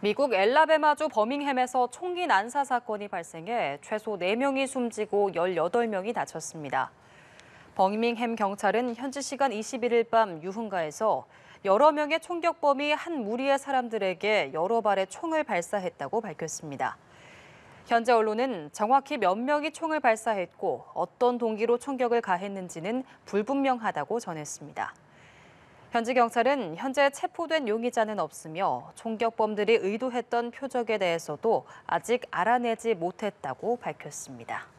미국 엘라베마주 버밍햄에서 총기 난사 사건이 발생해 최소 4명이 숨지고 18명이 다쳤습니다. 버밍햄 경찰은 현지 시간 21일 밤 유흥가에서 여러 명의 총격범이 한 무리의 사람들에게 여러 발의 총을 발사했다고 밝혔습니다. 현재 언론은 정확히 몇 명이 총을 발사했고 어떤 동기로 총격을 가했는지는 불분명하다고 전했습니다. 현지 경찰은 현재 체포된 용의자는 없으며 총격범들이 의도했던 표적에 대해서도 아직 알아내지 못했다고 밝혔습니다.